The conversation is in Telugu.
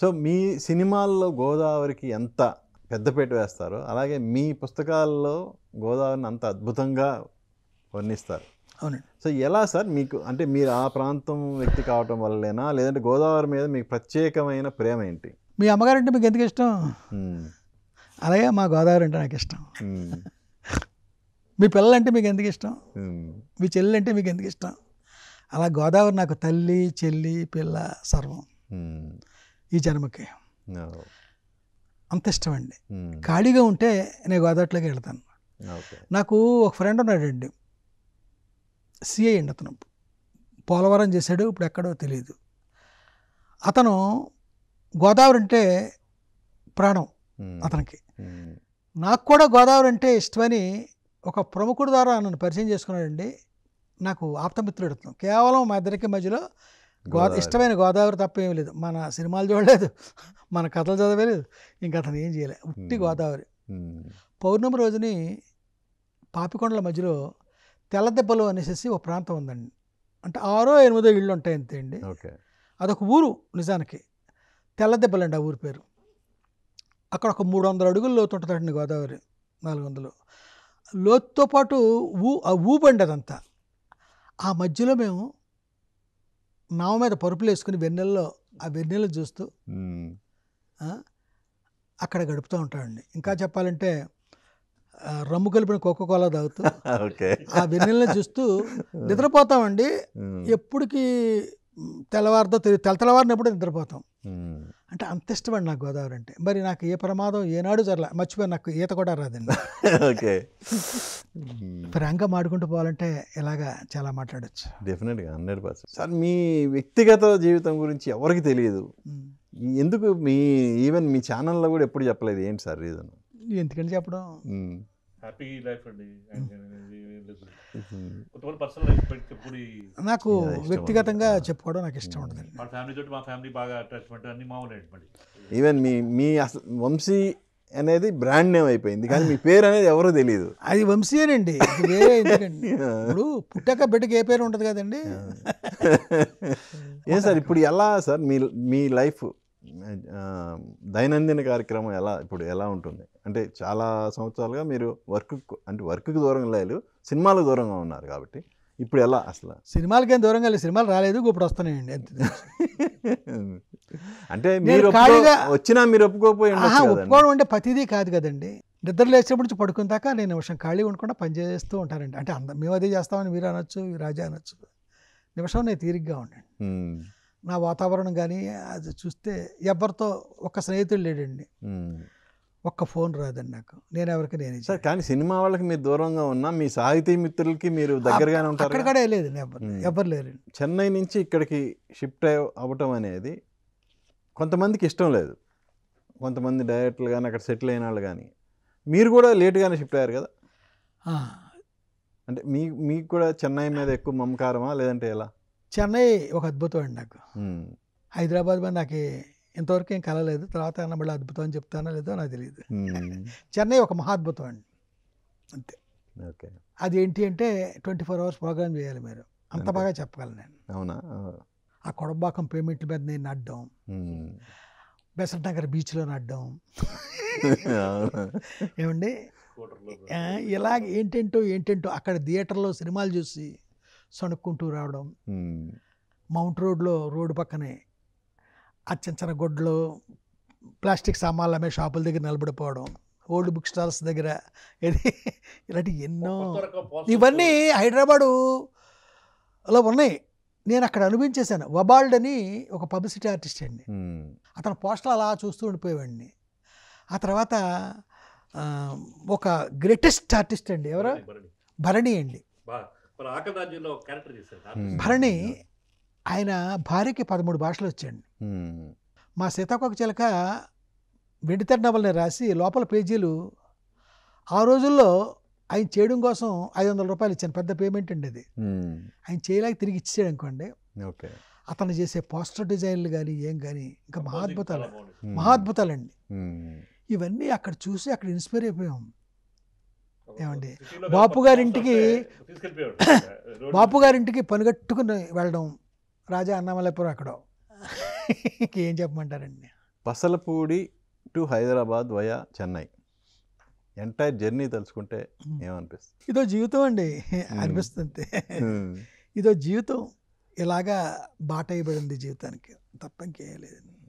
సో మీ సినిమాల్లో గోదావరికి ఎంత పెద్దపేట వేస్తారో అలాగే మీ పుస్తకాల్లో గోదావరిని అంత అద్భుతంగా వర్ణిస్తారు అవునండి సో ఎలా సార్ మీకు అంటే మీరు ఆ ప్రాంతం వ్యక్తి కావటం వల్లేనా లేదంటే గోదావరి మీద మీకు ప్రత్యేకమైన ప్రేమ ఏంటి మీ అమ్మగారు అంటే మీకు ఎందుకు ఇష్టం అలాగే మా గోదావరి అంటే నాకు ఇష్టం మీ పిల్లలంటే మీకు ఎందుకు ఇష్టం మీ అంటే మీకు ఎందుకు ఇష్టం అలా గోదావరి నాకు తల్లి చెల్లి పిల్ల సర్వం ఈ జన్మకి అంత ఇష్టమండి hmm. ఖాళీగా ఉంటే నేను గోదావరిలోకి వెళ్తాను నాకు ఒక ఫ్రెండ్ ఉన్నాడండి సిఐ అండి అతను పోలవరం చేశాడు ఇప్పుడు ఎక్కడో తెలియదు అతను గోదావరి అంటే ప్రాణం hmm. అతనికి hmm. నాకు కూడా గోదావరి అంటే ఇష్టమని ఒక ప్రముఖుడు ద్వారా నన్ను పరిచయం చేసుకున్నాడండి నాకు ఆప్తమిత్రుడు అతను కేవలం మా ఇద్దరికి మధ్యలో గోదా ఇష్టమైన గోదావరి తప్ప ఏం లేదు మన సినిమాలు చూడలేదు మన కథలు చదవలేదు ఇంకా అతను ఏం చేయలేదు ఉట్టి గోదావరి పౌర్ణమి రోజుని పాపికొండల మధ్యలో తెల్లదెబ్బలు అనేసి ఒక ప్రాంతం ఉందండి అంటే ఆరో ఎనిమిదో ఇళ్ళు ఉంటాయి అంతే అండి అదొక ఊరు నిజానికి తెల్లదెబ్బలు అండి ఆ ఊరి పేరు అక్కడ ఒక మూడు వందల అడుగులు లోతు ఉంటుందండి గోదావరి నాలుగు వందలు లోతుతో పాటు ఊ ఊబండి అదంతా ఆ మధ్యలో మేము నావ మీద పరుపులు వేసుకుని వెన్నెల్లో ఆ వెన్నెలు చూస్తూ అక్కడ గడుపుతూ ఉంటాడండి ఇంకా చెప్పాలంటే రమ్ము కలిపిన కోకో కోలా తాగుతూ ఆ వెన్నెలను చూస్తూ నిద్రపోతామండి ఎప్పటికి తెల్లవారితో తెల్ల ఎప్పుడు నిద్రపోతాం అంటే అంత ఇష్టపడి నాకు గోదావరి అంటే మరి నాకు ఏ ప్రమాదం ఏనాడు జరల మర్చిపోయి నాకు ఈత కూడా రాదండి ఓకే ఫ్రాంక్గా hmm. మాడుకుంటూ పోవాలంటే ఎలాగా చాలా మాట్లాడచ్చు డెఫినెట్గా హండ్రెడ్ పర్సెంట్ సార్ మీ వ్యక్తిగత జీవితం గురించి ఎవరికి తెలియదు hmm. ఎందుకు మీ ఈవెన్ మీ ఛానల్లో కూడా ఎప్పుడు చెప్పలేదు ఏంటి సార్ రీజన్ ఎందుకంటే చెప్పడం హ్యాపీ లైఫ్ లైఫ్ నాకు వ్యక్తిగతంగా చెప్పుకోవడం నాకు hmm. ఇష్టం ఉంటుంది మా ఫ్యామిలీ తోటి మా ఫ్యామిలీ బాగా అన్ని మామూలు ఈవెన్ మీ మీ వంశీ అనేది బ్రాండ్ నేమ్ అయిపోయింది కానీ మీ పేరు అనేది ఎవరో తెలియదు అది వంశీయనండి వేరే ఎందుకండి ఇప్పుడు పుట్టక బిడ్డకి ఏ పేరు ఉంటుంది కదండి ఏం సార్ ఇప్పుడు ఎలా సార్ మీ మీ లైఫ్ దైనందిన కార్యక్రమం ఎలా ఇప్పుడు ఎలా ఉంటుంది అంటే చాలా సంవత్సరాలుగా మీరు వర్క్ అంటే వర్క్కి దూరంగా లేరు సినిమాలకు దూరంగా ఉన్నారు కాబట్టి ఇప్పుడు ఎలా అసలు సినిమాలకి ఏం దూరంగా లేదు సినిమాలు రాలేదు ఇప్పుడు వస్తున్నాయండి అంటే మీరు వచ్చినా మీరు ఒప్పుకోపోయి ఒప్పుకోవడం అంటే ప్రతిదీ కాదు కదండి నిద్ర లేచినప్పుడు నుంచి పడుకున్న దాకా నేను నిమిషం ఖాళీ ఉండకుండా పనిచేస్తూ ఉంటానండి అంటే అంద మేము అదే చేస్తామని మీరు అనొచ్చు రాజా అనొచ్చు నిమిషం నేను తీరిగ్గా ఉండండి నా వాతావరణం కానీ అది చూస్తే ఎవరితో ఒక్క స్నేహితుడు లేడండి ఒక్క ఫోన్ రాదండి నాకు నేను ఎవరికి నేను సార్ కానీ సినిమా వాళ్ళకి మీరు దూరంగా ఉన్నా మీ సాహితీ మిత్రులకి మీరు దగ్గరగానే ఉంటారు అక్కడే లేదు ఎవరు లేరు చెన్నై నుంచి ఇక్కడికి షిఫ్ట్ అవ్వటం అనేది కొంతమందికి ఇష్టం లేదు కొంతమంది డైరెక్టర్లు కానీ అక్కడ సెటిల్ అయిన వాళ్ళు కానీ మీరు కూడా లేట్గానే షిఫ్ట్ అయ్యారు కదా అంటే మీ మీకు కూడా చెన్నై మీద ఎక్కువ మమకారమా లేదంటే ఎలా చెన్నై ఒక అద్భుతం అండి నాకు హైదరాబాద్ మీద నాకు ఇంతవరకు ఏం కలలేదు తర్వాత ఏమన్నా మళ్ళీ అద్భుతం అని చెప్తానో లేదో నాకు తెలియదు చెన్నై ఒక మహాద్భుతం అండి అంతే ఓకే అది ఏంటి అంటే ట్వంటీ ఫోర్ అవర్స్ ప్రోగ్రామ్ చేయాలి మీరు అంత బాగా చెప్పగలను నేను అవునా ఆ కొడంబాకం పేమెంట్ల మీద నేను నడ్డం బెసంట్ నగర్ బీచ్లో నడ్డం ఏమండి ఇలాగ ఏంటంటో ఏంటంటో అక్కడ థియేటర్లో సినిమాలు చూసి సణుక్కుంటూ రావడం మౌంట్ రోడ్లో రోడ్డు పక్కనే ఆ చిన్న చిన్న గుడ్లు ప్లాస్టిక్ సామాన్లు అమ్మే షాపుల దగ్గర నిలబడిపోవడం ఓల్డ్ బుక్ స్టాల్స్ దగ్గర ఇలాంటి ఎన్నో ఇవన్నీ హైదరాబాదులో అలా ఉన్నాయి నేను అక్కడ అనుభవించేశాను వబాల్డ్ అని ఒక పబ్లిసిటీ ఆర్టిస్ట్ అండి అతను పోస్టర్ అలా చూస్తూ ఉండిపోయేవాడిని ఆ తర్వాత ఒక గ్రేటెస్ట్ ఆర్టిస్ట్ అండి ఎవరు భరణి అండి భరణి ఆయన భార్యకి పదమూడు భాషలు వచ్చాయండి మా సీతాకోక చిలక వెండితెర నవల్ని రాసి లోపల పేజీలు ఆ రోజుల్లో ఆయన చేయడం కోసం ఐదు వందల రూపాయలు ఇచ్చాను పెద్ద పేమెంట్ అండి అది ఆయన చేయలేక తిరిగి ఇచ్చాడు అనుకోండి అతను చేసే పోస్టర్ డిజైన్లు కానీ ఏం కానీ ఇంకా మహాద్భుతాలు మహాద్భుతాలండి ఇవన్నీ అక్కడ చూసి అక్కడ ఇన్స్పైర్ అయిపోయాం ఏమండి బాపు గారింటికి బాపు గారింటికి పనిగట్టుకుని వెళ్ళడం రాజా అన్నమలపురం ఎక్కడో ఏం చెప్పమంటారండి Pasalapudi to Hyderabad via Chennai entire journey తలుచుకుంటే ఏమనిపిస్తుంది ఇదో జీవితం అండి అనిపిస్తుంది ఇదో జీవితం ఇలాగా బాట ఇవ్వబడింది జీవితానికి తప్ప లేదండి